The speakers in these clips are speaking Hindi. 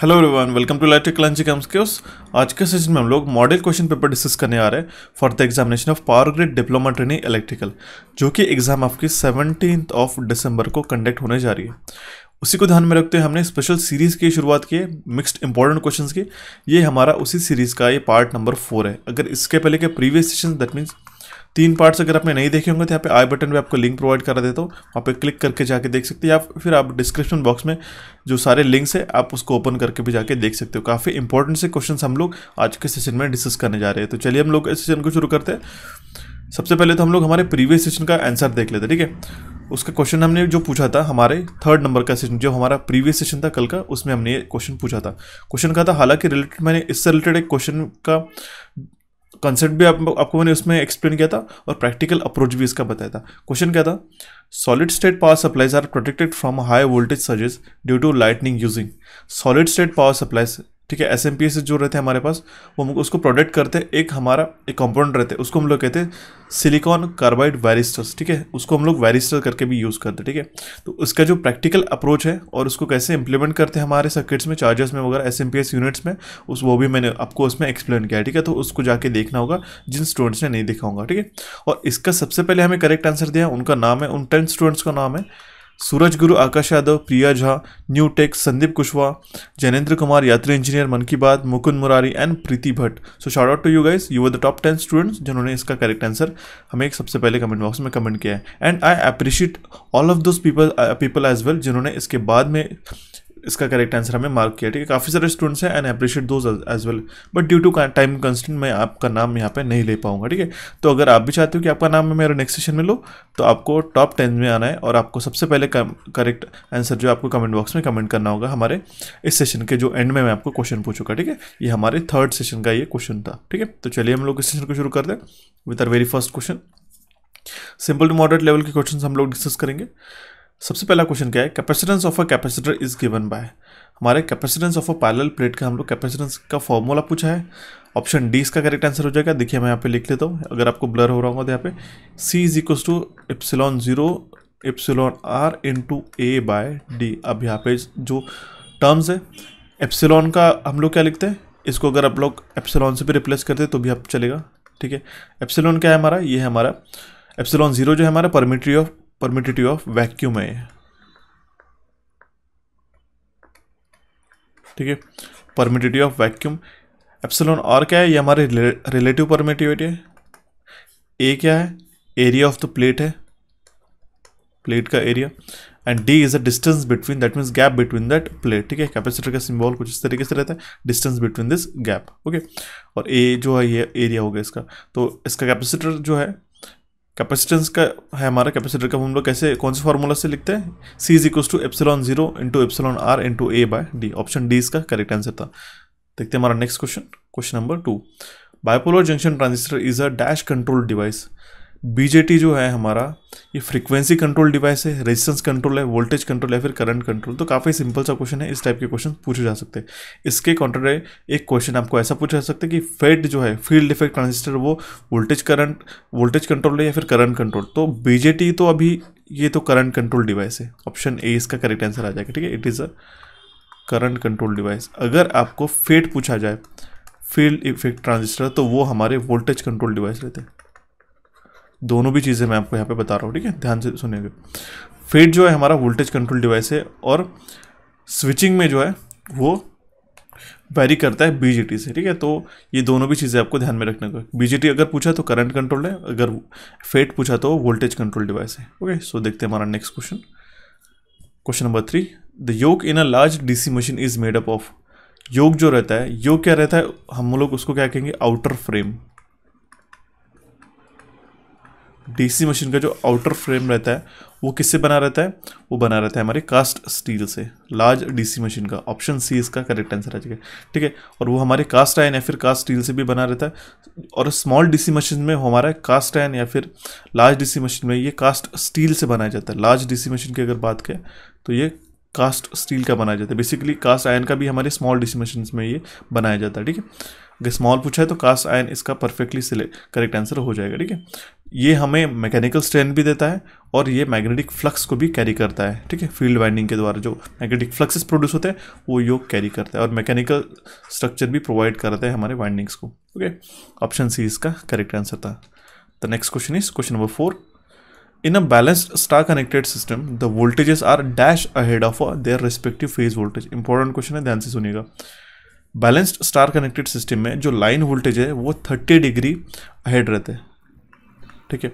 Hello everyone welcome to light क्लंची कम्स आज के सेशन में हम लोग मॉडल क्वेश्चन पेपर डिस्कस करने आ रहे हैं for the examination of power grid diploma training electrical जो कि एग्जाम आपकी सेवनटीन ऑफ दिसंबर को कंडक्ट होने जा रही है उसी को ध्यान में रखते हुए हमने स्पेशल सीरीज़ की शुरुआत की है मिक्सड इंपॉर्टेंट क्वेश्चन की ये हमारा उसी सीरीज़ का ये पार्ट नंबर फोर है अगर इसके पहले के प्रीवियस सेशन दैट मीन्स तीन पार्ट्स अगर आपने नहीं देखे होंगे तो यहाँ पे आई बटन पे आपको लिंक प्रोवाइड करा देता हूँ वहाँ पे क्लिक करके जाके देख सकते हैं या फिर आप डिस्क्रिप्शन बॉक्स में जो सारे लिंक्स है आप उसको ओपन करके भी जाके देख सकते हो काफ़ी इंपॉर्टेंट से क्वेश्चन हम लोग आज के सेशन में डिस्कस करने जा रहे हैं तो चलिए हम लोग इस सेशन को शुरू करते हैं सबसे पहले तो हम लोग हमारे प्रीवियस सेशन का आंसर देख लेते हैं ठीक है उसका क्वेश्चन हमने जो पूछा था हमारे थर्ड नंबर का सेशन जो हमारा प्रीवियस सेशन था कल का उसमें हमने ये क्वेश्चन पूछा था क्वेश्चन कहा था हालांकि रिलेटेड मैंने इससे रिलेटेड एक क्वेश्चन का कंसेप्ट भी आप, आपको मैंने उसमें एक्सप्लेन किया था और प्रैक्टिकल अप्रोच भी इसका बताया था क्वेश्चन क्या था solid state power supplies are protected from high voltage surges due to lightning using solid state power supplies ठीक है एस से जो रहते हैं हमारे पास वो हम उसको प्रोडक्ट करते एक हमारा एक कंपोनेंट रहते हैं उसको हम लोग कहते हैं सिलिकॉन कार्बाइड वैरिस्टर्स ठीक है उसको हम लोग वैरिस्टर करके भी यूज़ करते हैं ठीक है तो उसका जो प्रैक्टिकल अप्रोच है और उसको कैसे इंप्लीमेंट करते हैं हमारे सर्किट्स में चार्जर्स में वगैरह एस यूनिट्स में उस वो भी मैंने आपको उसमें एक्सप्लेन किया है ठीक है तो उसको जाके देखना होगा जिन स्टूडेंट्स ने नहीं दिखाऊंगा ठीक है और इसका सबसे पहले हमें करेक्ट आंसर दिया उनका नाम है उन टेन स्टूडेंट्स का नाम है Suraj Guru Akash Yadav Priya Jha new tech Sandeep Kushwaha Jainendra Kumar Yatri engineer Mann Ki Baat Mukund Murari and Preeti Bhatt so shout out to you guys you were the top ten students जिन्होंने इसका करेक्ट आंसर हमें एक सबसे पहले कमेंट बॉक्स में कमेंट किया है and I appreciate all of those people people as well जिन्होंने इसके बाद में इसका करेक्ट आंसर हमें मार्क किया ठीक है काफ़ी सारे स्टूडेंट्स हैं and appreciate those as well but due to time constraint मैं आपका नाम यहाँ पे नहीं ले पाऊंगा ठीक है तो अगर आप भी चाहते हो कि आपका नाम मैं मेरे नेक्स्ट सेशन में लो तो आपको टॉप टेन में आना है और आपको सबसे पहले करेक्ट आंसर जो आपको कमेंट बॉक्स में कमेंट करना होगा हमारे इस सेशन के जो एंड में मैं आपको क्वेश्चन पूछूंगा ठीक है ये हमारे थर्ड सेशन का ये क्वेश्चन था ठीक है तो चलिए हम लोग इस सेशन को शुरू कर दें with our very first question simple to moderate level के क्वेश्चन हम लोग डिस्कस करेंगे सबसे पहला क्वेश्चन क्या है capacitance of a capacitor is given by हमारे capacitance of a parallel plate का हम लोग कैपेसिटेंस का फॉर्मूला पूछा है ऑप्शन डी इसका करेक्ट आंसर हो जाएगा देखिए मैं यहाँ पे लिख लेता हूँ अगर आपको ब्लर हो रहा होगा तो यहाँ पे C is equal to epsilon zero epsilon R into A by D अब यहाँ पे जो टर्म्स है एप्सिलॉन का हम लोग क्या लिखते हैं इसको अगर आप लोग एप्सिलॉन से भी रिप्लेस करते तो भी आप चलेगा ठीक है एप्सिलॉन क्या है हमारा ये है हमारा एप्सिलॉन जीरो जो है हमारा permittivity of permittivity of vacuum है ठीक है permittivity of vacuum epsilon R क्या है ये हमारे रिलेटिव परमिटिविटी है ए क्या है एरिया ऑफ द प्लेट है प्लेट का area and D is a distance between that means gap between that plate ठीक है कैपेसिटर का सिंबल कुछ इस तरीके से रहता है distance between this gap okay और ए जो है ये एरिया हो गया इसका तो इसका कैपेसिटर जो है कैपेसिटेंस का है हमारा कैपेसिटर का हम लोग कैसे कौन से फार्मूला से लिखते हैं C is equals to epsilon zero into epsilon R into A by D option D इसका करेक्ट आंसर था देखते हैं हमारा next question question number two bipolar junction transistor is a dash control device BJT जो है हमारा ये फ्रीक्वेंसी कंट्रोल डिवाइस है रेजिस्टेंस कंट्रोल है वोल्टेज कंट्रोल है फिर करंट कंट्रोल तो काफ़ी सिंपल सा क्वेश्चन है इस टाइप के क्वेश्चन पूछे जा सकते हैं इसके कॉन्ट्रे एक क्वेश्चन आपको ऐसा पूछा जा सकता है कि फेड जो है फील्ड इफेक्ट ट्रांजिस्टर वो वोल्टेज करंट वोल्टेज कंट्रोल है या फिर करंट कंट्रोल तो बीजेटी तो अभी ये तो करंट कंट्रोल डिवाइस है ऑप्शन ए इसका करेक्ट आंसर आ जाएगा ठीक है it is a current control device अगर आपको फेड पूछा जाए फील्ड इफेक्ट ट्रांजिस्टर तो वो हमारे वोल्टेज कंट्रोल डिवाइस रहते हैं दोनों भी चीज़ें मैं आपको यहाँ पे बता रहा हूँ ठीक है ध्यान से सुनेंगे फेड जो है हमारा वोल्टेज कंट्रोल डिवाइस है और स्विचिंग में जो है वो वेरी करता है बीजेटी से ठीक है तो ये दोनों भी चीज़ें आपको ध्यान में रखने को बीजेटी अगर पूछा तो करंट कंट्रोल है अगर फेट पूछा तो वोल्टेज कंट्रोल डिवाइस है ओके सो देखते हैं हमारा next question question number three the yoke in a large DC machine is made up of yoke जो रहता है योग क्या रहता है हम लोग उसको क्या कहेंगे आउटर फ्रेम डीसी मशीन का जो आउटर फ्रेम रहता है वो किससे बना रहता है वो बना रहता है हमारे कास्ट स्टील से लार्ज डीसी मशीन का ऑप्शन सी इसका करेक्ट आंसर आ जाएगा ठीक है और वो हमारे कास्ट आयन या फिर कास्ट स्टील से भी बना रहता है और स्मॉल डीसी मशीन में हमारा कास्ट आयन या फिर लार्ज डीसी मशीन में ये कास्ट स्टील से बनाया जाता है लार्ज डीसी मशीन की अगर बात करें तो ये कास्ट स्टील का बनाया जाता है बेसिकली कास्ट आयन का भी हमारे स्मॉल डीसी मशीन में ये बनाया जाता है ठीक है अगर स्मॉल पूछा है तो कास्ट आयन इसका परफेक्टली सिलेक्ट करेक्ट आंसर हो जाएगा ठीक है ये हमें मैकेनिकल स्ट्रेंथ भी देता है और ये मैग्नेटिक फ्लक्स को भी कैरी करता है ठीक है फील्ड वाइंडिंग के द्वारा जो मैग्नेटिक फ्लक्सेस प्रोड्यूस होते हैं वो योग कैरी करता है और मैकेनिकल स्ट्रक्चर भी प्रोवाइड करता है हमारे वाइंडिंग्स को ओके ऑप्शन सी इसका करेक्ट आंसर था the next question is question number four in a balanced star connected system the voltages are dash ahead of their respective phase voltage important question है ध्यान से सुनिएगा बैलेंस्ड स्टार कनेक्टेड सिस्टम में जो लाइन वोल्टेज है वो थर्टी डिग्री अहेड रहते हैं ठीक है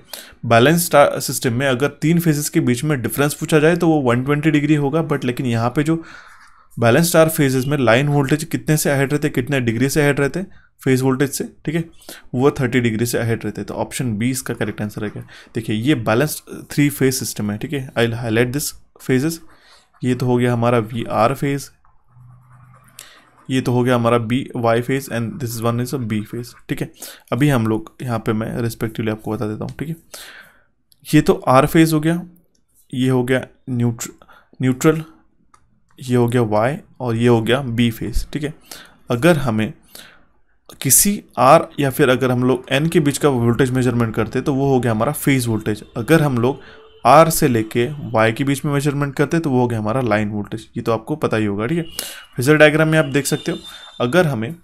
बैलेंस सिस्टम में अगर तीन फेजेस के बीच में डिफरेंस पूछा जाए तो वो 120 डिग्री होगा बट लेकिन यहाँ पे जो बैलेंस स्टार फेजेस में लाइन वोल्टेज कितने से अहेड रहते कितने डिग्री से अहेड रहते फेज वोल्टेज से ठीक है वो थर्टी डिग्री से अहेड रहते तो ऑप्शन बी इसका करेक्ट आंसर रहेगा देखिए ये बैलेंस्ड थ्री फेज सिस्टम है ठीक है आई हाईलाइट दिस फेजेस ये तो हो गया हमारा वी आर फेज़ ये तो हो गया हमारा B Y phase and this one is a B phase ठीक है अभी हम लोग यहाँ पे मैं रिस्पेक्टिवली आपको बता देता हूँ ठीक है ये तो आर फेस हो गया ये हो गया न्यूट्र न्यूट्रल ये हो गया वाई और ये हो गया बी फेस ठीक है अगर हमें किसी आर या फिर अगर हम लोग एन के बीच का वोल्टेज मेजरमेंट करते तो वो हो गया हमारा फेज़ वोल्टेज अगर हम लोग आर से लेके वाई के बीच में मेजरमेंट करते हैं तो वो हो गया हमारा लाइन वोल्टेज ये तो आपको पता ही होगा ठीक है फिजर डायग्राम में आप देख सकते हो अगर हमें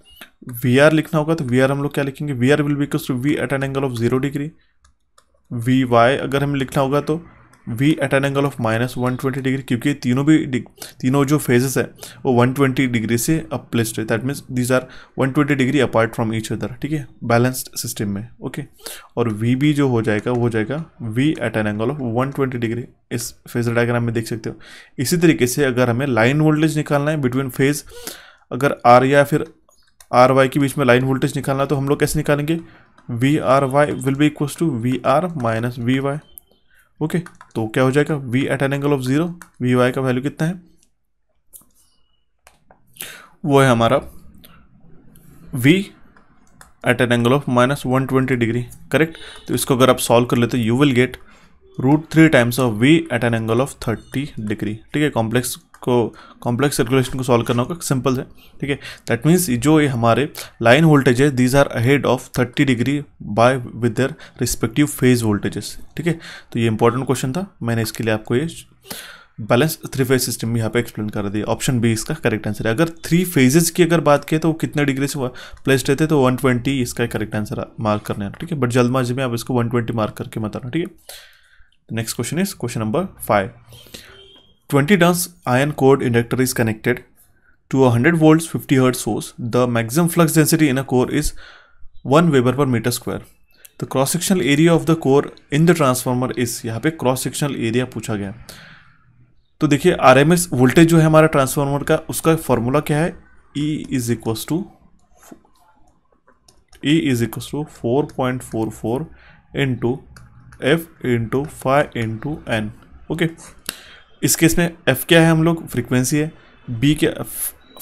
वी आर लिखना होगा तो वी आर हम लोग क्या लिखेंगे V R will be V at an angle of zero degree V Y अगर हमें लिखना होगा तो V at an angle of minus one twenty degree क्योंकि तीनों भी तीनों जो फेजेस है वो वन ट्वेंटी डिग्री से अपलेस्ड है that means these are one twenty degree apart from each other ठीक है बैलेंस्ड सिस्टम में ओके okay? और वी बी जो हो जाएगा वो हो जाएगा V at an angle of one twenty degree इस फेज डायग्राम में देख सकते हो इसी तरीके से अगर हमें लाइन वोल्टेज निकालना है बिटवीन फेज अगर आर या फिर आर वाई के बीच में लाइन वोल्टेज निकालना है तो हम लोग कैसे निकालेंगे V R Y will be equals to V R minus V Y okay तो क्या हो जाएगा V at an angle of zero V Y का वैल्यू कितना है वो है हमारा V at an angle of minus one twenty degree correct तो इसको अगर आप सॉल्व कर लेते you will get root three times of V at an angle of thirty degree ठीक है कॉम्प्लेक्स को कॉम्प्लेक्स सर्कुलेशन को सॉल्व करना होगा सिंपल है ठीक है दैट मीन्स जो ये हमारे लाइन वोल्टेज है these are ahead of 30 degree by with their respective phase voltages ठीक है तो ये इंपॉर्टेंट क्वेश्चन था मैंने इसके लिए आपको ये बैलेंस थ्री फेज सिस्टम भी यहाँ पे एक्सप्लेन कर दिया ऑप्शन बी इसका करेक्ट आंसर है अगर थ्री फेजेस की अगर बात करें तो वो कितने डिग्री से प्लेस रहते तो 120 इसका करेक्ट आंसर मार्क करने है ठीक है बट जल्द में आप इसको 120 मार्क करके मत आना ठीक है next question is question number five 20 dense ion core inductor is connected to a 100 volts 50 Hz source. The maximum flux density in a core is 1 Weber per meter square. The cross sectional area of the core in the transformer is यहाँ पे क्रॉस सेक्शनल एरिया पूछा गया तो देखिए आर एम एस वोल्टेज जो है हमारा ट्रांसफार्मर का उसका फॉर्मूला क्या है E is equals to E is equals to four point four four into F into five into N okay इस केस में एफ क्या है हम लोग फ्रीक्वेंसी है बी क्या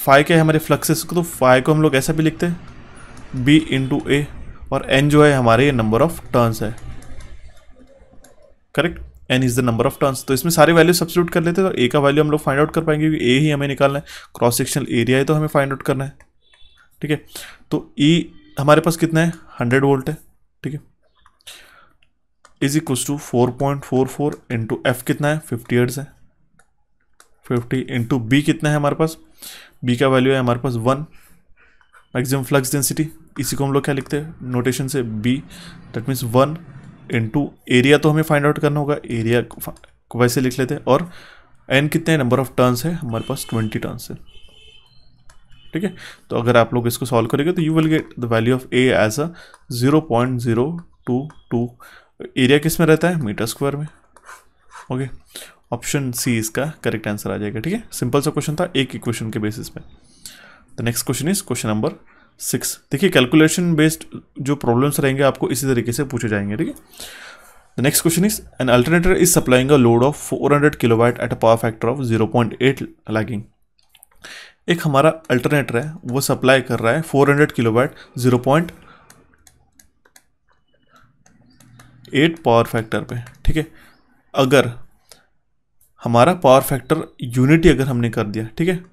फाइव क्या है हमारे फ्लक्सेस को तो फाइव को हम लोग ऐसा भी लिखते हैं बी इंटू ए और एन जो है हमारे नंबर ऑफ टर्न्स है correct N is the number of turns तो इसमें सारे वैल्यू सब्सिट्यूट कर लेते हैं तो ए का वैल्यू हम लोग फाइंड आउट कर पाएंगे क्योंकि ए ही हमें निकालना है क्रॉस सेक्शनल एरिया है तो हमें फाइंड आउट करना है ठीक है तो ई e हमारे पास कितना है हंड्रेड वोल्ट है ठीक है is equal to four point four four into F कितना है फिफ्टी एड्स है फिफ्टी इंटू बी कितना है हमारे पास बी का वैल्यू है हमारे पास वन मैक्सिमम फ्लक्स डेंसिटी इसी को हम लोग क्या लिखते हैं नोटेशन से B that means one into area तो हमें फाइंड आउट करना होगा एरिया को वैसे लिख लेते हैं और एन कितने नंबर ऑफ टर्न्स है हमारे पास ट्वेंटी टर्न्स है ठीक है तो अगर आप लोग इसको सॉल्व करेंगे तो you will get the value of A as a zero point zero two two area किस में रहता है मीटर स्क्वायर में ओके okay. ऑप्शन सी इसका करेक्ट आंसर आ जाएगा ठीक है सिंपल सा क्वेश्चन था एक इक्वेशन के बेसिस पे the next question is question number six देखिए कैलकुलेशन बेस्ड जो प्रॉब्लम्स रहेंगे आपको इसी तरीके से पूछे जाएंगे ठीक है the next question is an alternator is supplying a load of 400 kilowatt at a power factor of 0.8 lagging एक हमारा अल्टरनेटर है वो सप्लाई कर रहा है 400 पॉइंट एट पावर फैक्टर पे ठीक है अगर हमारा पावर फैक्टर यूनिटी अगर हमने कर दिया ठीक है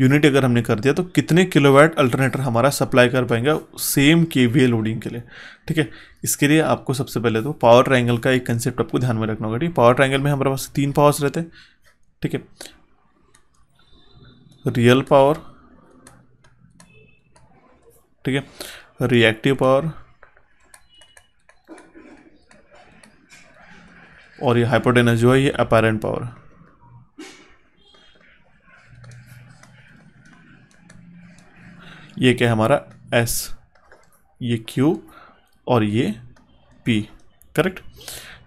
यूनिट अगर हमने कर दिया तो कितने किलोवाट अल्टरनेटर हमारा सप्लाई कर पाएंगे सेम के लोडिंग के लिए ठीक है इसके लिए आपको सबसे पहले तो पावर ट्राइंगल का एक कंसेप्ट आपको ध्यान में रखना होगा ठीक है पावर ट्राइंगल में हमारे पास तीन पावर्स रहते हैं ठीक है रियल पावर ठीक है रिएक्टिव पावर और ये हाइपोटेनस जो है ये अपेरेंट पावर ये क्या है हमारा एस ये क्यू और ये पी करेक्ट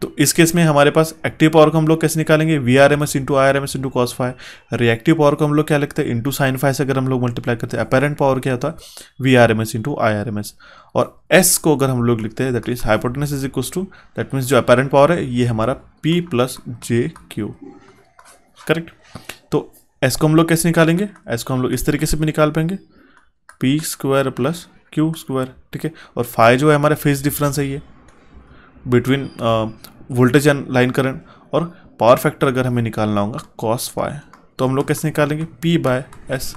तो इस केस में हमारे पास एक्टिव पावर को हम लोग कैसे निकालेंगे V R M S into I R M S into cos five reactive power को हम लोग क्या लिखते हैं इंटू साइन फाइव से अगर हम लोग मल्टीप्लाई करते हैं अपेरेंट पावर क्या होता है V R M S into I R M S और एस को अगर हम लोग लिखते हैं that is hypotenuse is equal to that means जो अपेरेंट पावर है ये हमारा P plus J Q correct तो एस को हम लोग कैसे निकालेंगे एस को हम लोग इस तरीके से भी निकाल पाएंगे P square plus Q square ठीक है और फाइव जो है हमारे फेज डिफरेंस है ये between voltage and line current और पावर फैक्टर अगर हमें निकालना होगा कॉस फाइव तो हम लोग कैसे निकालेंगे P by S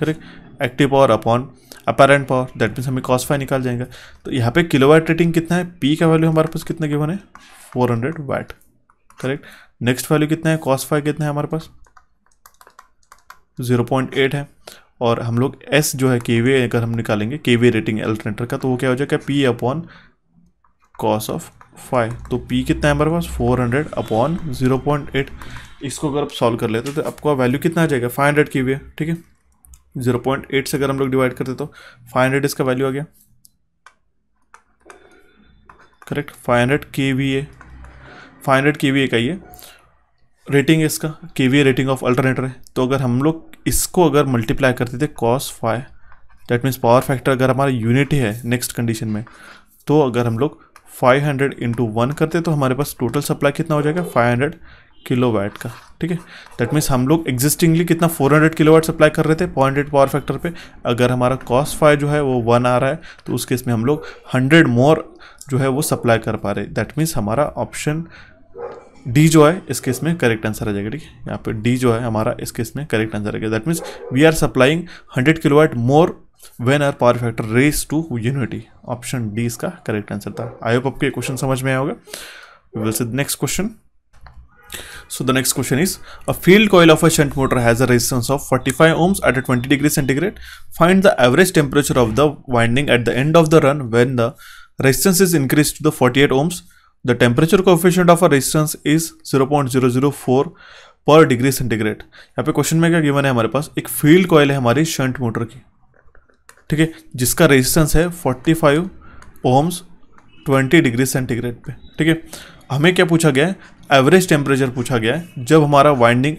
correct active power upon apparent power that means हमें कॉस फाइव निकाल जाएंगे तो यहाँ पे किलो वाइट रेटिंग कितना है पी का वैल्यू हमारे पास कितना गिवन है four hundred watt correct next value कितना है कॉस फाइव कितना है हमारे पास ज़ीरो पॉइंट एट है और हम लोग एस जो है के वे अगर हम निकालेंगे के वे रेटिंग अल्टरनेटर का तो वो क्या हो जाएगा P upon cos of five तो पी कितना है हमारे पास four hundred upon zero point eight इसको अगर आप सॉल्व कर लेते तो आपका वैल्यू कितना आ जाएगा फाइव हंड्रेड के वे ठीक है जीरो पॉइंट एट से अगर हम लोग डिवाइड करते तो फाइव हंड्रेड इसका वैल्यू आ गया correct five hundred K V A five hundred K V A का ये रेटिंग है इसका के वी रेटिंग ऑफ अल्टरनेटर है तो अगर हम लोग इसको अगर मल्टीप्लाई करते थे cos five that means power factor अगर हमारा यूनिट है नेक्स्ट कंडीशन में तो अगर हम लोग 500 हंड्रेड इंटू वन करते तो हमारे पास टोटल सप्लाई कितना हो जाएगा 500 किलो वाट का ठीक है दैट मीन्स हम लोग एग्जिस्टिंगली कितना 400 किलो वाट सप्लाई कर रहे थे पॉइंटेड पावर फैक्टर पे अगर हमारा कॉस्ट फाइव जो है वो वन आ रहा है तो उस केस में हम लोग हंड्रेड मोर जो है वो सप्लाई कर पा रहे दैट मीन्स हमारा ऑप्शन डी जो है इस केस में करेक्ट आंसर आ जाएगा ठीक है यहाँ पे डी जो है हमारा इस केस में करेक्ट आंसर आएगा that means we are supplying 100 kilowatt more when our power factor raise to unity option D इसका करेक्ट आंसर था आई होप आपको ये क्वेश्चन समझ में आया होगा we will see next question So the next question is a field coil of a shunt motor has a resistance of 45 ohms at 20 degree centigrade. Find the average temperature of the winding at the end of the run when the resistance is increased to the 48 ohms. The temperature coefficient of a resistance is 0.004 पर डिग्री सेंटीग्रेड यहाँ पे क्वेश्चन में क्या गिवन है हमारे पास एक फील्ड कॉयल है हमारी शंट मोटर की ठीक है जिसका रेजिस्टेंस है 45 ओम्स ट्वेंटी डिग्री सेंटीग्रेड पे ठीक है हमें क्या पूछा गया है एवरेज टेम्परेचर पूछा गया है जब हमारा winding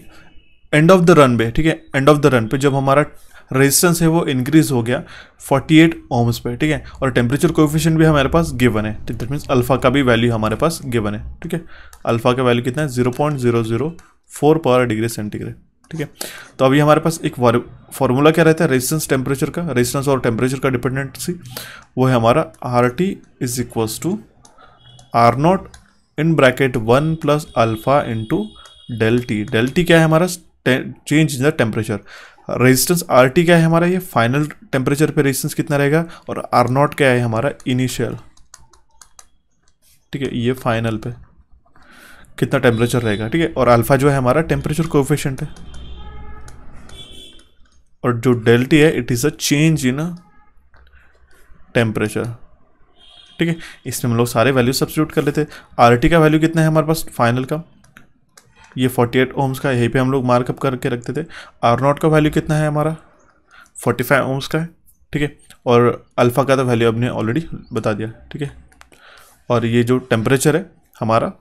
end of the run पे ठीक है एंड ऑफ द रन पे जब हमारा रेजिस्टेंस है वो इंक्रीज हो गया 48 एट ओम्स पर ठीक है और टेम्परेचर कोफिशियन भी हमारे पास गिवन है ठीक दैट मीन्स अल्फ़ा का भी वैल्यू हमारे पास गिवन है ठीक है अल्फ़ा का वैल्यू कितना है zero point zero zero four per degree centigrade ठीक है तो अभी हमारे पास एक फॉर्मूला क्या रहता है रेजिस्टेंस टेम्परेचर का रेजिस्टेंस और टेम्परेचर का डिपेंडेंसी वो है हमारा R T is equals to R not in bracket one plus alpha into del T del T क्या है हमारा change in the temperature resistance R T क्या है हमारा ये फाइनल टेम्परेचर पे रेजिस्टेंस कितना रहेगा और आर नॉट क्या है हमारा इनिशियल ठीक है ये फाइनल पे कितना टेम्परेचर रहेगा ठीक है और अल्फा जो है हमारा टेम्परेचर कोफिशेंट है और जो डेल्टी है it is a change in temperature ठीक है इसमें हम लोग सारे वैल्यू सब्सिट्यूट कर लेते हैं आर टी का वैल्यू कितना है हमारे पास फाइनल का ये 48 ओम्स का यहीं पे हम लोग मार्कअप करके रखते थे आर नॉट का वैल्यू कितना है हमारा 45 ओम्स का है ठीक है और अल्फ़ा का तो वैल्यू आपने ऑलरेडी बता दिया ठीक है और ये जो टेम्परेचर है हमारा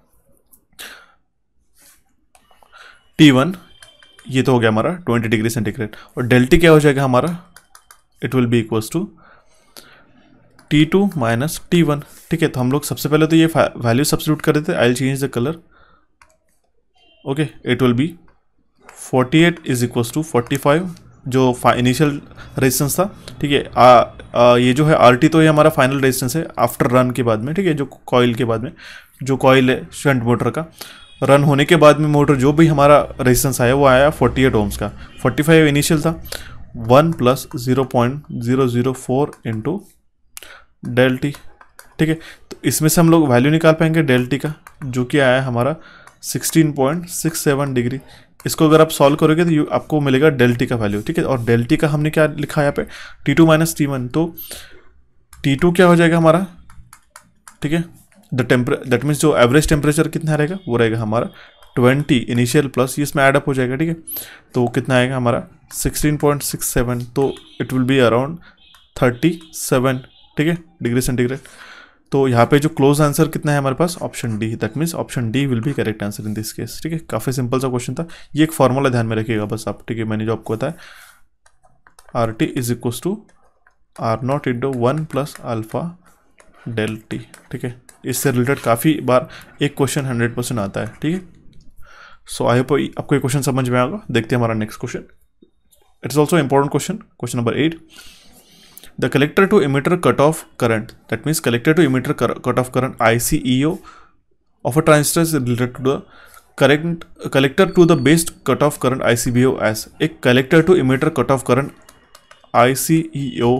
टी वन ये तो हो गया हमारा ट्वेंटी डिग्री सेंटीग्रेड और डेल्टी क्या हो जाएगा हमारा it will be equals to T two minus T one ठीक है तो हम लोग सबसे पहले तो ये वैल्यू सब्सिट्यूट कर देते I change the colour okay it will be 48 is equals to forty जो इनिशियल रेजिस्टेंस था ठीक है ये जो है आर तो ये हमारा फाइनल रेजिस्टेंस है आफ्टर रन के बाद में ठीक है जो कॉयल के बाद में जो कॉयल है शंट मोटर का रन होने के बाद में मोटर जो भी हमारा रेजिस्टेंस आया वो आया 48 एट ओम्स का 45 इनिशियल था one plus zero point zero zero four into del T ठीक है तो इसमें से हम लोग वैल्यू निकाल पाएंगे डेल्टी का जो कि आया हमारा 16.67 डिग्री इसको अगर आप सॉल्व करोगे तो आपको मिलेगा डेल्टी का वैल्यू ठीक है और डेल्टी का हमने क्या लिखा है यहाँ पे T two minus T one तो टी टू क्या हो जाएगा हमारा ठीक है द टेम्परे दैट मीन्स जो एवरेज टेम्परेचर कितना रहेगा वो रहेगा हमारा ट्वेंटी इनिशियल प्लस ये इसमें एडअप हो जाएगा ठीक है तो कितना आएगा हमारा सिक्सटीन पॉइंट सिक्स सेवन तो it will be around thirty seven ठीक है डिग्री सेंटीग्रेड तो यहाँ पे जो क्लोज आंसर कितना है हमारे पास option D that means option D will be correct answer in this case ठीक है काफ़ी सिंपल सा क्वेश्चन था ये एक फॉर्मूला ध्यान में रखिएगा बस आप ठीक है मैंने जो आपको बताया R T is equals to R not into one plus alpha del T ठीक है इससे रिलेटेड काफ़ी बार एक क्वेश्चन हंड्रेड परसेंट आता है ठीक है सो आई होप आपको ये क्वेश्चन समझ में आएगा देखते हैं हमारा next question it's also important question question number eight the collector to emitter cutoff current that means collector to emitter cutoff current ICEO of a transistor is related to the current uh, collector to the base cutoff current ICBO as एक collector to emitter cutoff current ICEO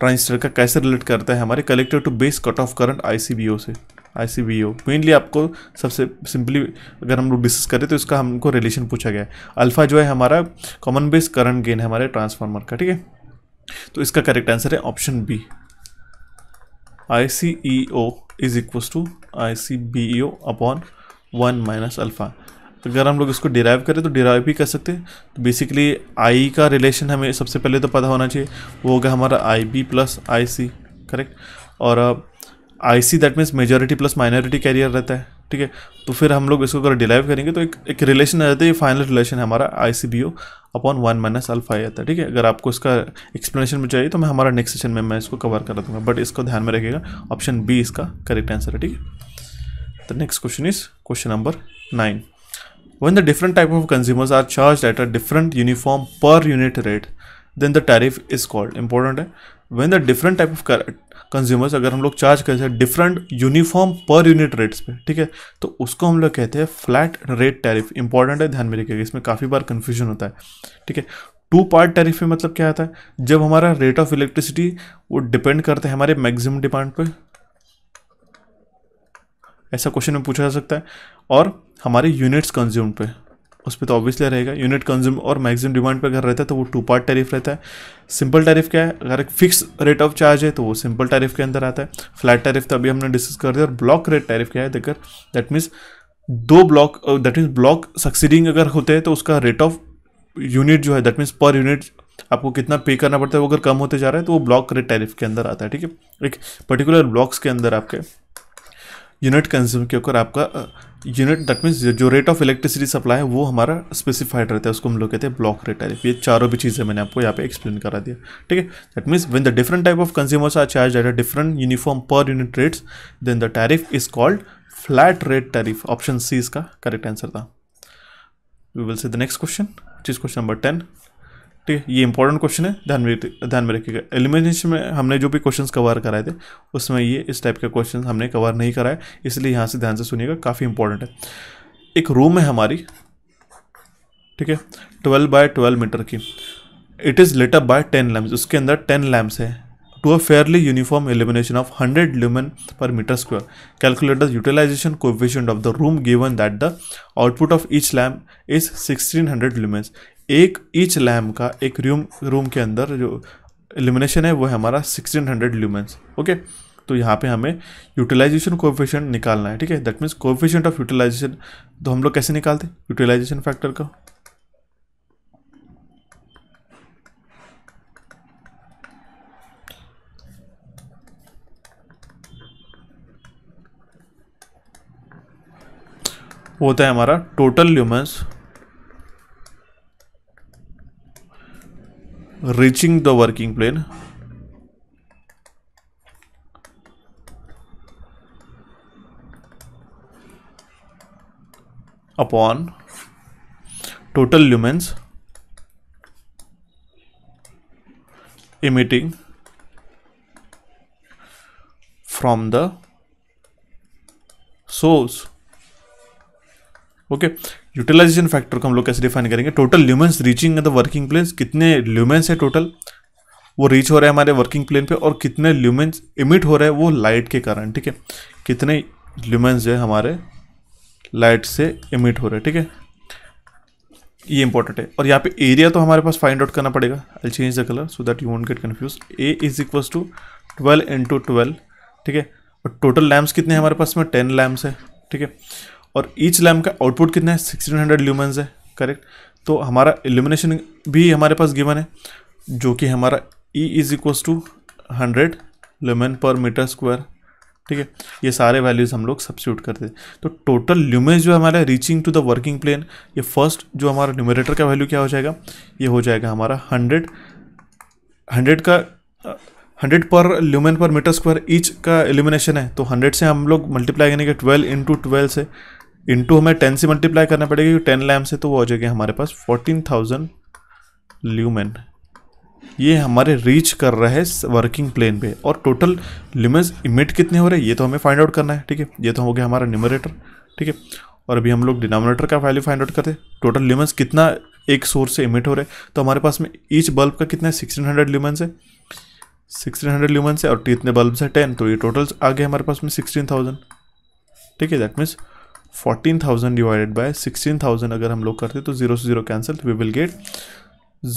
transistor का कैसे रिलेट करता है हमारे collector to base cut off current ICBO से आईसीबीओ मेनली आपको सबसे सिंपली अगर हम लोग डिस्कस करें तो इसका हमको रिलेशन पूछा गया है अल्फ़ा जो है हमारा कॉमन बेस करंट गेन है हमारे ट्रांसफार्मर का ठीक है तो इसका करेक्ट आंसर है option B I C E O is equal to I C B E O upon one minus alpha अगर हम लोग इसको डिराइव करें तो डिराइव भी कर सकते हैं तो बेसिकली आई का रिलेशन हमें सबसे पहले तो पता होना चाहिए वो होगा हमारा I B plus I C correct और I C that means majority plus minority carrier रहता है ठीक है तो फिर हम लोग इसको अगर डिलाइव करेंगे तो एक एक रिलेशन आ जाता है ये फाइनल रिलेशन है हमारा I C B O upon one minus alpha आता है ठीक है अगर आपको इसका एक्सप्लेनेशन में चाहिए तो मैं हमारा नेक्स्ट सेशन में मैं इसको कवर करा दूंगा बट इसको ध्यान में रखिएगा ऑप्शन बी इसका करेक्ट आंसर है ठीक है the next question is question number nine one the different type of consumers are charge at a different uniform per unit rate then the tariff is called important है when the different type of consumers अगर हम लोग चार्ज करते हैं different uniform per unit rates पे ठीक है तो उसको हम लोग कहते हैं फ्लैट रेट टैरिफ इंपॉर्टेंट है ध्यान में रखिएगा इसमें काफ़ी बार कन्फ्यूजन होता है ठीक है टू पार्ट टैरिफ में मतलब क्या आता है जब हमारा रेट ऑफ इलेक्ट्रिसिटी वो डिपेंड करता है हमारे मैक्सिमम डिमांड पर ऐसा क्वेश्चन में पूछा जा सकता है और हमारे यूनिट्स कंज्यूम पे उस पर तो ऑब्वियसली रहेगा यूनिट कंज्यूम और मैक्सिमम डिमांड पर अगर रहता है तो वो टू पार्ट टैरिफ रहता है सिंपल टैरिफ क्या है अगर एक फिक्स रेट ऑफ चार्ज है तो वो सिंपल टैरिफ के अंदर आता है फ्लैट टैरिफ तो अभी हमने डिस्कस कर दिया और ब्लॉक रेट टैरिफ क्या है देखकर दैट मीन्स दो block that means block succeeding अगर होते हैं तो उसका रेट ऑफ यूनिट जो है दैट मीन्स पर यूनिट आपको कितना पे करना पड़ता है वो अगर कम होते जा रहा है तो वो ब्लॉक रेट टैरिफ के अंदर आता है ठीक है एक पर्टिकुलर ब्लॉक्स के अंदर आपके यूनिट कंज्यूम के ऊपर आपका यूनिट दैट मीन्स जो रेट ऑफ इलेक्ट्रिसिटी सप्लाई है वो हमारा स्पेसिफाइड रहता है उसको हम लोग कहते हैं ब्लॉक रेट टैरिफ ये चारों भी चीज़ें मैंने आपको यहाँ पे एक्सप्लेन करा दिया ठीक है that means when the different type of consumers are charge at a different uniform per unit rates then the tariff is called flat rate tariff option C इसका करेक्ट आंसर था we will see the next question question number ten ठीक तो है ये इंपॉर्टेंट क्वेश्चन है ध्यान में ध्यान में रखिएगा एलिमिनेशन में हमने जो भी क्वेश्चंस कवर कराए थे उसमें ये इस टाइप के क्वेश्चन हमने कवर नहीं कराए इसलिए यहाँ से ध्यान से सुनिएगा काफ़ी इंपॉर्टेंट है एक रूम है हमारी ठीक है ट्वेल्व बाय ट्वेल्व मीटर की it is lit up by ten lamp उसके अंदर टेन लैम्प्स है to a fairly uniform elimination of hundred lumen per metre square calculate the utilisation coefficient of the room given that the output of each lamp is sixteen hundred lumens एक ईच लैम्प का एक रूम रूम के अंदर जो एलिमिनेशन है वो है हमारा 1600 हंड्रेड ल्यूमेंस ओके तो यहाँ पे हमें यूटिलाइजेशन कोफिशेंट निकालना है ठीक है that means coefficient of utilisation तो हम लोग कैसे निकालते यूटिलाइजेशन फैक्टर का होता है हमारा total lumens reaching the working plane upon total lumens emitting from the source okay utilisation factor को हम लोग कैसे डिफाइन करेंगे total lumens reaching the working place कितने ल्यूमेंस है टोटल वो रीच हो रहे हैं हमारे वर्किंग प्लेन पे और कितने ल्यूमेंस इमिट हो रहे हैं वो लाइट के कारण ठीक है कितने ल्यूमेंस है हमारे लाइट से इमिट हो रहे हैं ठीक है ये इंपॉर्टेंट है और यहाँ पे एरिया तो हमारे पास फाइंड आउट करना पड़ेगा I change the colour so that you won't get confuse E is equal to twelve into twelve ठीक है और टोटल लैम्प्स कितने हमारे पास में टेन लैम्प्स है ठीक है और ईच लैम्प का आउटपुट कितना है सिक्सटीन हंड्रेड ल्यूमेंस है करेक्ट तो हमारा इल्यूमिनेशन भी हमारे पास गिवन है जो कि हमारा E is equals to hundred lumen per metre square ठीक है ये सारे वैल्यूज़ हम लोग सब्सिट्यूट करते थे तो टोटल ल्यूमेज जो हमारा reaching to the working plane ये फर्स्ट जो हमारा न्यूमरेटर का वैल्यू क्या हो जाएगा ये हो जाएगा हमारा हंड्रेड हंड्रेड का hundred per lumen per metre square each का एलिमिनेशन है तो हंड्रेड से हम लोग मल्टीप्लाई करेंगे ट्वेल्व इंटू ट्वेल्व से इंटू हमें टेन से मल्टीप्लाई करना पड़ेगा क्योंकि टेन लैम्प से तो वो हो जाएगा हमारे पास फोर्टीन थाउजेंड ल्यूमेन ये हमारे रीच कर रहा है वर्किंग प्लेन पे और टोटल ल्यूमेंस इमिट कितने हो रहे हैं ये तो हमें फाइंड आउट करना है ठीक है ये तो हो गया हमारा न्यूमरेटर ठीक है और अभी हम लोग डिनोमिनेटर का वैल्यू फाइंड आउट करते टोटल ल्यूमेंस कितना एक सोर्स से इमिट हो रहे हैं तो हमारे पास में ईच बल्ब का कितना है सिक्सटीन हंड्रेड ल्यूमेंस है सिक्सटीन हंड्रेड ल्यूमेंस है और कितने बल्ब है टेन तो ये टोटल आ गए हमारे पास में सिक्सटीन थाउजेंड ठीक है that means fourteen thousand divided by sixteen thousand अगर हम लोग करते तो जीरो से zero cancel we will get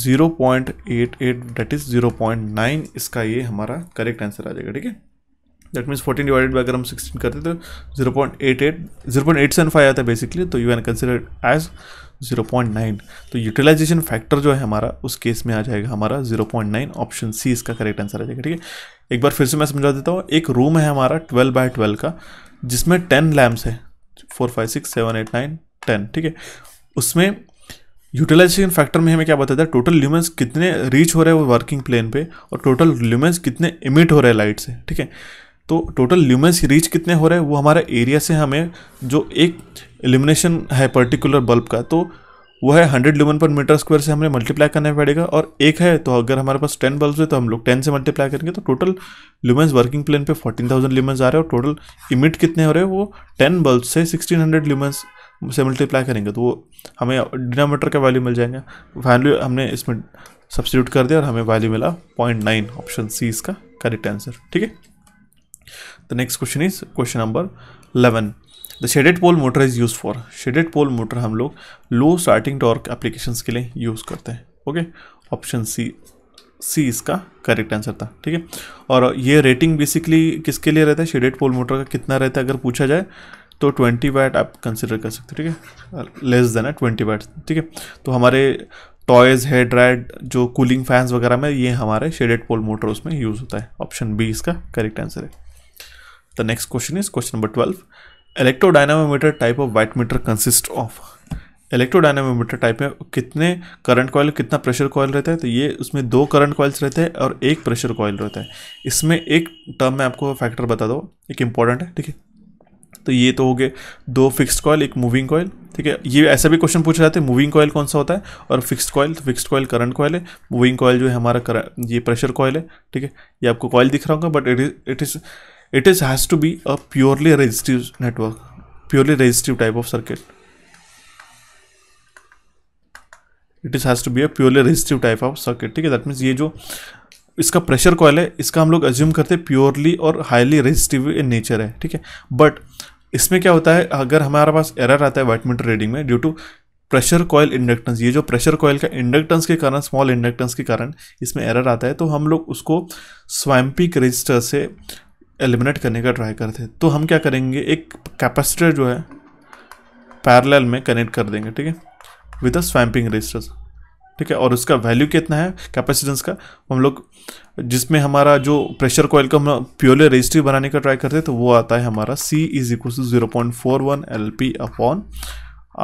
zero point eight eight that is zero point nine इसका ये हमारा करेक्ट आंसर आ जाएगा ठीक है that means fourteen divided by अगर हम सिक्सटीन करते तो zero point eight eight zero point eight seven five आता है बेसिकली तो you can consider as zero point nine तो यूटिलाइजेशन फैक्टर जो है हमारा उस केस में आ जाएगा हमारा zero point nine option C इसका करेक्ट आंसर आ जाएगा ठीक है एक बार फिर से मैं समझा देता हूँ एक रूम है हमारा ट्वेल्व बाय ट्वेल्व का जिसमें टेन लैम्प्स है four five six seven eight nine ten ठीक है उसमें यूटिलाइजेशन फैक्टर में हमें क्या बताया था टोटल ल्यूमेंस कितने रीच हो रहे हैं वो वर्किंग प्लेन पे और टोटल ल्यूमेंस कितने इमिट हो रहे हैं लाइट से ठीक है तो टोटल ल्यूमेंस रीच कितने हो रहे हैं वो हमारे एरिया से हमें जो एक एलिमिनेशन है पर्टिकुलर बल्ब का तो वो है हंड्रेड लुमन पर मीटर स्क्वायर से हमें मल्टीप्लाई करना पड़ेगा और एक है तो अगर हमारे पास टेन बल्ब है तो हम लोग टेन से मल्टीप्लाई करेंगे तो टोटल लुमेंस वर्किंग प्लेन पे फोर्टीन थाउजेंड लुमेंस आ रहे हैं और टोटल इमिट कितने हो रहे हैं वो टेन बल्ब से सिक्सटीन हंड्रेड लुमेंस से मल्टीप्लाई करेंगे तो वो हमें डिनोमीटर का वैल्यू मिल जाएंगे वैल्यू हमने इसमें सब्सिट्यूट कर दिया और हमें वैल्यू मिला पॉइंट नाइन ऑप्शन सी इसका करेक्ट आंसर ठीक है the next question is question number eleven the shaded pole motor is use for shaded pole motor हम लोग लो स्टार्टिंग टॉर्क एप्लीकेशन के लिए यूज़ करते हैं ओके ऑप्शन सी सी इसका करेक्ट आंसर था ठीक है और ये रेटिंग बेसिकली किसके लिए रहता है शेडेड पोल मोटर का कितना रहता है अगर पूछा जाए तो ट्वेंटी वैट आप कंसिडर कर सकते हो ठीक है लेस देन है ट्वेंटी वैट ठीक है तो हमारे टॉयज हेड ड्राइड जो कूलिंग फैंस वगैरह में ये हमारे शेडेड पोल मोटर उसमें यूज़ होता है ऑप्शन बी इसका करेक्ट आंसर है the next question is question number twelve electrodynamometer type of wattmeter consist of electrodynamometer type में कितने करंट कॉयल कितना प्रेशर कॉयल रहता है तो ये उसमें दो करंट कॉयल्स रहते हैं और एक प्रेशर कॉयल रहता है इसमें एक टर्म में आपको फैक्टर बता दो एक इंपॉर्टेंट है ठीक है तो ये तो हो गए दो फिक्स्ड कॉयल एक मूविंग कॉयल ठीक है ये ऐसा भी क्वेश्चन पूछा जाता है मूविंग कॉयल कौन सा होता है और फिक्स्ड कॉयल तो फिक्स्ड कॉयल करंट कॉयल है मूविंग कॉयल जो है हमारा ये प्रेशर कॉयल है ठीक है ये आपको कॉयल दिख रहा होगा but it is it is it is has to be a purely resistive network purely resistive type of circuit it is has to be a purely resistive type of circuit ठीक है दैट मीन्स ये जो इसका प्रेशर कॉयल है इसका हम लोग एज्यूम करते हैं प्योरली और हाईली रेजिस्टिव इन नेचर है ठीक है बट इसमें क्या होता है अगर हमारे पास एरर आता है वाइटमीटर रीडिंग में due to pressure coil inductance ये जो प्रेशर कॉयल का इंडक्टेंस के कारण स्मॉल इंडक्टेंस के कारण इसमें एरर आता है तो हम लोग उसको स्वैम्पिक रजिस्टर से एलिमिनेट करने का ट्राई करते हैं तो हम क्या करेंगे एक कैपेसिटर जो है पैरेलल में कनेक्ट कर देंगे ठीक है विद अ स्वैम्पिंग रेजिस्टर्स ठीक है और उसका वैल्यू कितना है कैपेसिटेंस का हम लोग जिसमें हमारा जो प्रेशर कोयल का हम प्योरली रजिस्ट्री बनाने का ट्राई करते हैं तो वो आता है हमारा C is equal to zero point four one L P upon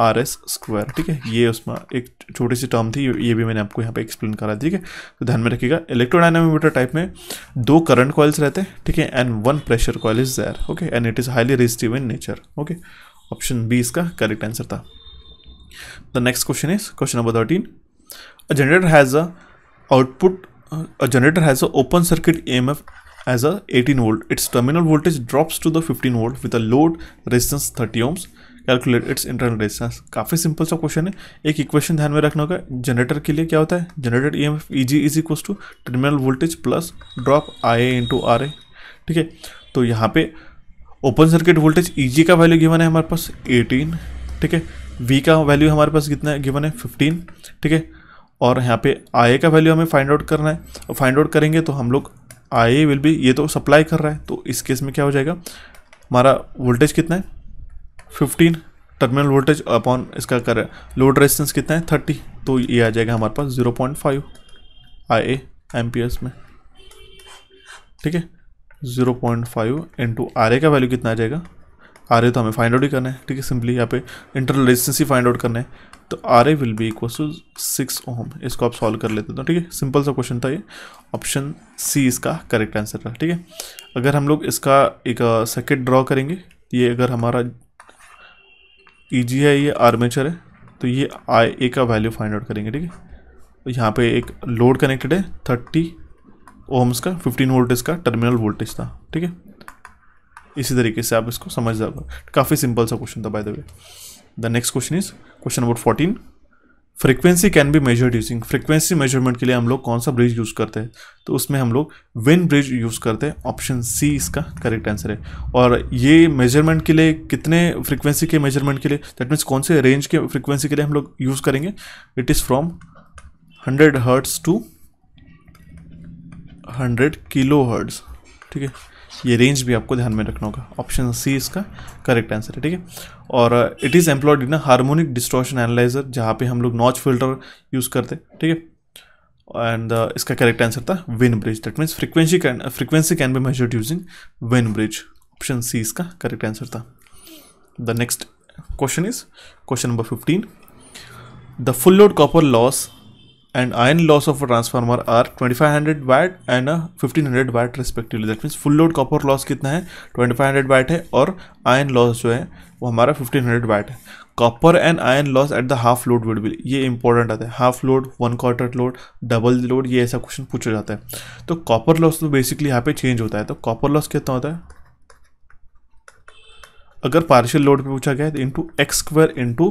R S square ठीक है ये उसमें एक छोटी सी टर्म थी ये भी मैंने आपको यहाँ पे एक्सप्लेन करा ठीक है तो ध्यान में रखिएगा इलेक्ट्रोडाइनामीटर टाइप में दो करंट कॉल्स रहते हैं ठीक है and one pressure coil is there okay and it is highly resistive in nature okay option B इसका करेक्ट आंसर था the next question is question number thirteen a generator has a output has a open circuit E M F as a eighteen volt its terminal voltage drops to the fifteen volt with a load resistance thirty ohms calculate its internal resistance काफ़ी सिंपल सा क्वेश्चन है एक इक्वेशन ध्यान में रखना होगा जनरेटर के लिए क्या होता है generator E M F E G is equal to terminal voltage plus drop I A into R A ठीक है तो यहाँ पे open circuit voltage E G का वैल्यू गिवन है हमारे पास एटीन ठीक है वी का वैल्यू हमारे पास कितना है गिवन है फिफ्टीन ठीक है और यहाँ पे आई ए का वैल्यू हमें फाइंड आउट करना है और फाइंड आउट करेंगे तो हम लोग आई ए विल भी ये तो सप्लाई कर रहा है तो इस केस में क्या हो जाएगा हमारा वोल्टेज कितना है फिफ्टीन टर्मिनल वोल्टेज अपॉन इसका कर लोड रेजिस्टेंस कितना है थर्टी तो ये आ जाएगा हमारे पास zero point five I A M P S में ठीक है zero point five into R A का वैल्यू कितना आ जाएगा आर ए तो हमें फाइंड आउट ही करना है ठीक है सिंपली यहाँ पे इंटरनल रेजिस्टेंस ही फाइंड आउट करना है तो R A will be equal to six ohm इसको आप सॉल्व कर लेते हो तो। ठीक है सिंपल सा क्वेश्चन था ये ऑप्शन सी इसका करेक्ट आंसर था ठीक है अगर हम लोग इसका एक सर्किट uh, ड्रॉ करेंगे ये अगर हमारा ई जी है ये आर्मेचर है तो ये आई ए का वैल्यू फाइंड आउट करेंगे ठीक है तो यहाँ पे एक लोड कनेक्टेड है थर्टी ओम्स का फिफ्टीन वोल्टेज का टर्मिनल वोल्टेज था ठीक है इसी तरीके से आप इसको समझ जाओगे काफ़ी सिंपल सा क्वेश्चन था by the way the next question is question number fourteen frequency can be measured using frequency measurement के लिए हम लोग कौन सा ब्रिज यूज़ करते हैं तो उसमें हम लोग विन ब्रिज यूज़ करते हैं ऑप्शन सी इसका करेक्ट आंसर है और ये मेजरमेंट के लिए कितने फ्रीक्वेंसी के मेजरमेंट के लिए दैट मीन्स कौन से रेंज के फ्रीक्वेंसी के लिए हम लोग यूज़ करेंगे it is from hundred hertz to hundred kilo hertz ठीक है ये रेंज भी आपको ध्यान में रखना होगा ऑप्शन सी इसका करेक्ट आंसर है ठीक है और it is employed in harmonic distortion analyser जहाँ पे हम लोग नॉच फिल्टर यूज़ करते ठीक है एंड uh, इसका करेक्ट आंसर था Wien bridge that means frequency can frequency can be measured using Wien bridge option C इसका करेक्ट आंसर था the next question is question number fifteen the full load copper loss and iron loss of transformer are twenty five hundred watt and hundred watt respectively that means full load copper loss कितना है ट्वेंटी फाइव हंड्रेड वाट है और आयन लॉस जो है वो हमारा 1500 वाट है copper and iron loss at the half load would be ये इंपॉर्टेंट आता है half load one quarter load double load ये ऐसा क्वेश्चन पूछा जाता है तो कॉपर लॉस तो बेसिकली यहाँ पे चेंज होता है तो कॉपर लॉस कितना होता है अगर पार्शियल लोड पे पूछा गया है तो into X square into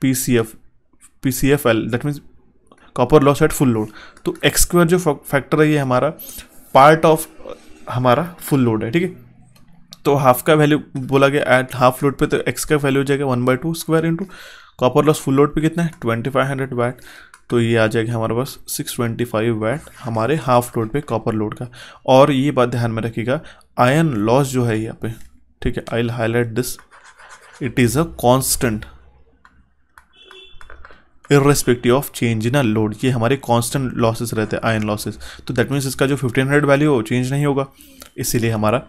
P C F P C F L that means copper loss at full load तो एक्स स्क्वायर जो फैक्टर है ये हमारा पार्ट ऑफ हमारा फुल लोड है ठीक है तो हाफ का वैल्यू बोला गया एट हाफ लोड पे तो एक्स का वैल्यू हो जाएगा one by two square into copper loss full load पे कितना है ट्वेंटी फाइव हंड्रेड वैट तो ये आ जाएगा हमारे पास सिक्स ट्वेंटी फाइव वैट हमारे हाफ लोड पे कॉपर लोड का और ये बात ध्यान में रखिएगा आयन लॉस जो है यहाँ पे ठीक है I highlight this it is a constant irrespective of change in a load ये हमारे कॉन्स्टेंट लॉसेस रहते हैं आयन लॉसेस तो दैट मीन्स इसका जो फिफ्टीन हंड्रेड वैल्यू हो चेंज नहीं होगा इसीलिए हमारा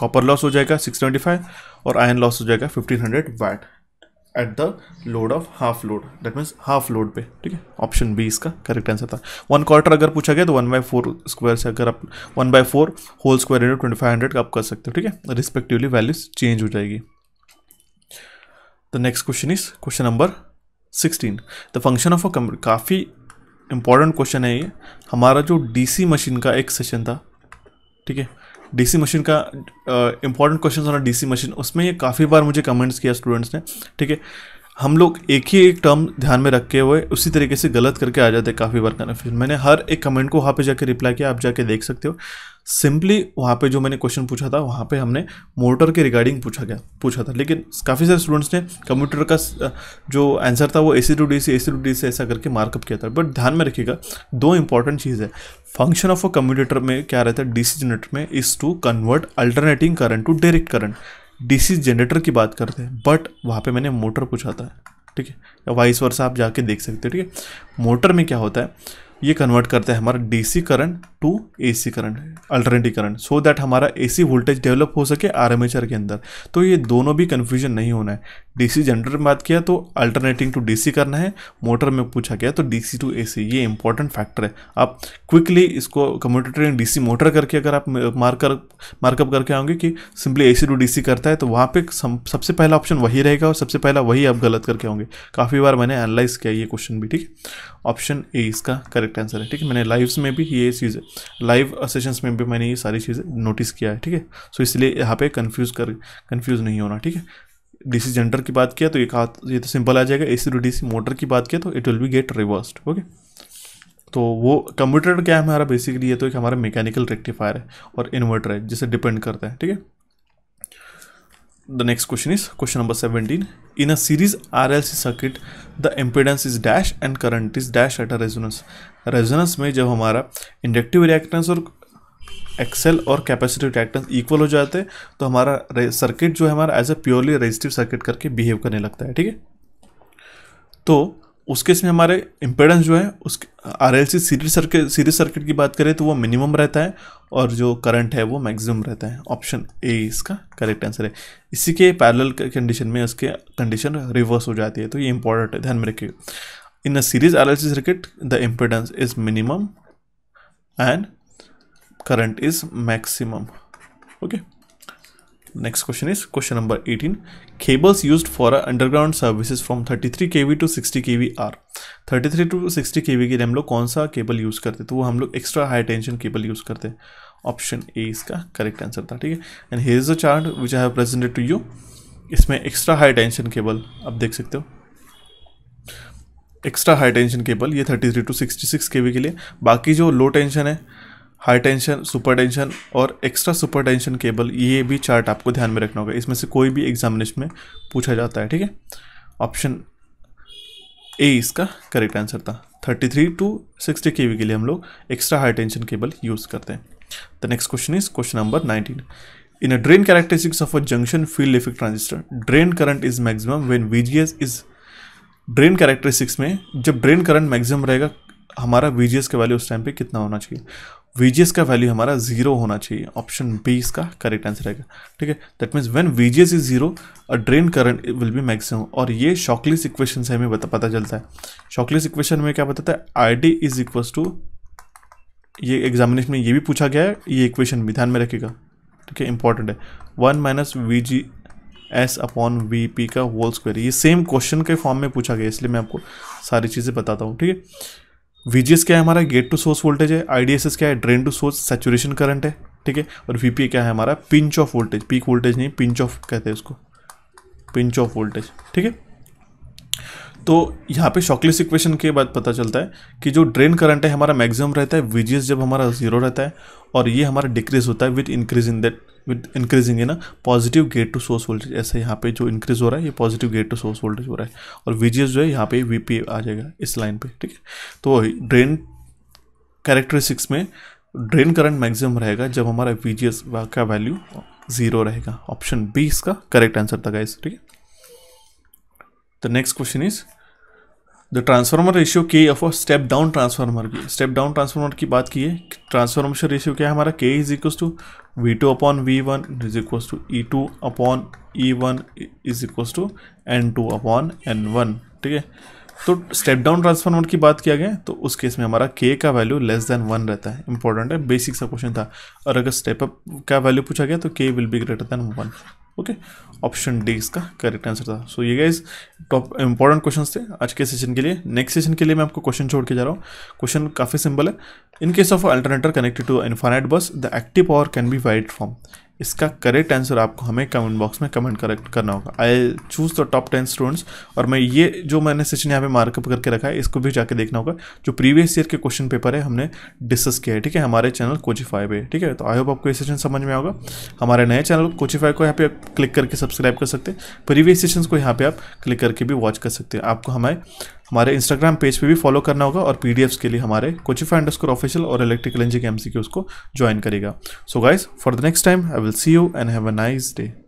कॉपर लॉस हो जाएगा 625 और आयन लॉस हो जाएगा 1500 watt at the load of half load that means half load पे ठीक है ऑप्शन बी इसका करेक्ट आंसर था वन क्वार्टर अगर पूछा गया तो वन बाई फोर स्क्वायर से अगर आप one by four whole square into twenty five hundred का आप कर सकते हो ठीक है रिस्पेक्टिवली वैल्यूज चेंज हो जाएगी the next question is question number sixteen the function of a computer काफ़ी इंपॉर्टेंट क्वेश्चन है ये हमारा जो सी मशीन का एक सेशन था ठीक है डीसी मशीन का इंपॉर्टेंट क्वेश्चन होना डीसी मशीन उसमें ये काफ़ी बार मुझे कमेंट्स किया स्टूडेंट्स ने ठीक है हम लोग एक ही एक टर्म ध्यान में रखे हुए उसी तरीके से गलत करके आ जाते हैं काफ़ी बार कन्फ्यूजन मैंने हर एक कमेंट को वहाँ पे जाके रिप्लाई किया आप जाके देख सकते हो सिंपली वहाँ पे जो मैंने क्वेश्चन पूछा था वहाँ पे हमने मोटर के रिगार्डिंग पूछा गया पूछा था लेकिन काफ़ी सारे स्टूडेंट्स ने कंप्यूटर का जो आंसर था वो A C to D C A C to D C ऐसा करके मार्कअप किया था बट ध्यान में रखिएगा दो इंपॉर्टेंट चीज़ है फंक्शन ऑफ अ कंप्यूटर में क्या रहता है डी सी जनरेटर में is to convert alternating current to direct current DC generator की बात करते हैं बट वहाँ पे मैंने मोटर पूछा था ठीक है या वाइस वर्षा आप जाके देख सकते हो ठीक है मोटर में क्या होता है ये कन्वर्ट करता है हमारा DC current to AC current alternative current so that हमारा एसी वोल्टेज डेवलप हो सके आर्मेचर के अंदर तो ये दोनों भी कन्फ्यूजन नहीं होना है डीसी जनरेटर में बात किया तो अल्टरनेटिंग टू डीसी करना है मोटर में पूछा गया तो डीसी टू एसी ये इंपॉर्टेंट फैक्टर है आप क्विकली इसको कम्यूटेटर डीसी मोटर करके अगर आप मार्कर मार्कअप करके आओगे कि सिंपली एसी टू डीसी करता है तो वहाँ पे सबसे पहला ऑप्शन वही रहेगा और सबसे पहला वही आप गलत करके आओगे काफ़ी बार मैंने एनालाइज किया ये क्वेश्चन भी ठीक है ऑप्शन ए इसका करेक्ट आंसर है ठीक है मैंने लाइव्स में भी ये चीज़ लाइव सेशंस में भी मैंने ये सारी चीज़ें नोटिस किया है ठीक है सो इसलिए यहाँ पे कंफ्यूज कर कंफ्यूज नहीं होना ठीक है डीसी जनरेटर की बात किया तो एक हाथ ये तो सिंपल आ जाएगा एसी टू डीसी मोटर की बात किया तो it will be gate reversed okay तो वो कंप्यूटर क्या है हमारा बेसिकली ये तो एक हमारा मैकेनिकल रेक्टिफायर है और इन्वर्टर है जिसे डिपेंड करता है ठीक है the next question is question number question in a series R L C circuit the impedance is dash and current is dash at a resonance resonance में जब हमारा इंडक्टिव रिएक्टेंस और एक्सेल और कैपेसिटिव रिएक्टेंस इक्वल हो जाते हैं तो हमारा सर्किट जो है हमारा as a purely resistive circuit करके बिहेव करने लगता है ठीक है तो उसके इसमें हमारे इम्पेडेंस जो है उस R L C series circuit series circuit की बात करें तो वो मिनिमम रहता है और जो करंट है वो मैक्सिमम रहता है ऑप्शन ए इसका करेक्ट आंसर है इसी के पैरेलल कंडीशन में उसके कंडीशन रिवर्स हो जाती है तो ये इंपॉर्टेंट है ध्यान में रखिएगा In a series RLC circuit, the impedance is minimum and current is maximum. Okay. Next question is question number 18. Cables used for underground services from 33 kV to 60 kV are 33 to 60 kV ke liye hum log kaun sa cable use karte to wo hum log extra high tension cable use karte option a ए इसका करेक्ट आंसर था ठीक है and here is a chart which I have presented to you इसमें एक्स्ट्रा हाई टेंशन केबल आप देख सकते हो एक्स्ट्रा हाई टेंशन केबल ये thirty three to sixty six के के लिए बाकी जो लो टेंशन है हाई टेंशन सुपर टेंशन और एक्स्ट्रा सुपर टेंशन केबल ये भी चार्ट आपको ध्यान में रखना होगा इसमें से कोई भी एग्जामिनेशन में पूछा जाता है ठीक है ऑप्शन ए इसका करेक्ट आंसर था थर्टी थ्री टू सिक्सटी के के लिए हम लोग extra high tension cable use करते हैं the next question is question number nineteen in a drain characteristics of a junction field effect transistor drain current is maximum when VGS is drain characteristics में जब ड्रेन करंट मैक्सिमम रहेगा हमारा वी का वैल्यू उस टाइम पे कितना होना चाहिए वी का वैल्यू हमारा जीरो होना चाहिए ऑप्शन बी इसका करेक्ट आंसर रहेगा ठीक है that means when V is zero a drain current will be maximum और ये शॉकलिस इक्वेशन से हमें बता, पता चलता है शॉकलिस इक्वेशन में क्या बताता है I D is equal to ये एग्जामिनेशन में ये भी पूछा गया है ये इक्वेशन भी ध्यान में रखेगा ठीक है इंपॉर्टेंट है one minus V G S upon V P का होल स्क्वायर ये सेम क्वेश्चन के फॉर्म में पूछा गया इसलिए मैं आपको सारी चीज़ें बताता हूँ ठीक है वी क्या है हमारा गेट टू सोर्स वोल्टेज है आई क्या है drain to source saturation current है ठीक है और वी क्या है हमारा pinch off voltage peak voltage नहीं पिंच ऑफ कहते हैं उसको पिंच ऑफ वोल्टेज ठीक है तो यहाँ पे शॉकलेस इक्वेशन के बाद पता चलता है कि जो ड्रेन करंट है हमारा मैक्सिमम रहता है वीजीएस जब हमारा जीरो रहता है और ये हमारा डिक्रीज होता है with increase in that with increasing in a positive gate to source voltage ऐसे यहाँ पे जो इंक्रीज हो रहा है ये positive gate to source voltage हो रहा है और वी जो है यहाँ पे वी आ जाएगा इस लाइन पर ठीक है तो ड्रेन कैरेक्टरिस्टिक्स में ड्रेन करंट मैक्सिमम रहेगा जब हमारा वी का वैल्यू ज़ीरो रहेगा ऑप्शन बी इसका करेक्ट आंसर था गाइस ठीक है the next question is the transformer ratio K of step down transformer की स्टेप डाउन ट्रांसफार्मर की बात की है ट्रांसफार्मेशन रेशियो क्या है हमारा K is equal to V two upon V one is equal to E two upon E one is equal to N two upon N one ठीक है तो स्टेप डाउन ट्रांसफार्मर की बात किया गया तो उस केस में हमारा के का वैल्यू लेस देन वन रहता है इंपॉर्टेंट है बेसिक सा क्वेश्चन था और अगर स्टेप अप का वैल्यू पूछा गया तो K will be greater than one okay option D इसका करेक्ट आंसर था सो ये गाइज टॉप इंपॉर्टेंट क्वेश्चन थे आज के सेशन के लिए नेक्स्ट सेशन के लिए मैं आपको क्वेश्चन छोड़ के जा रहा हूँ क्वेश्चन काफ़ी सिंपल है in case of alternator connected to infinite bus the active power can be wide form इसका करेक्ट आंसर आपको हमें कमेंट बॉक्स में कमेंट करेक्ट करना होगा I choose the top ten students और मैं ये जो मैंने सेशन यहाँ पे मार्कअप करके रखा है इसको भी जाके देखना होगा जो प्रीवियस ईयर के क्वेश्चन पेपर है हमने डिस्कस किया है ठीक है हमारे चैनल कोचिफाई पे ठीक है तो आई होप आपको ये सेशन समझ में आएगा हमारे नए चैनल कोचिफाई को यहाँ पे क्लिक करके सब्सक्राइब कर सकते हैं प्रीवियस सेशन को यहाँ पे आप क्लिक करके भी वॉच कर सकते हैं आपको हमारे हमारे इंस्टाग्राम पेज पे भी फॉलो करना होगा और पी के लिए हमारे कोचिफा अंडर ऑफिशियल और इलेक्ट्रिकल इंजी के एम उसको ज्वाइन करेगा so guys for the next time I will see you and have a nice day